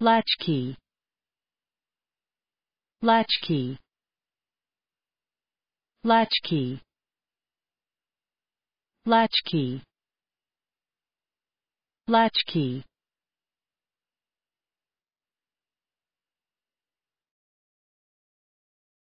latchkey latchkey latchkey latchkey latchkey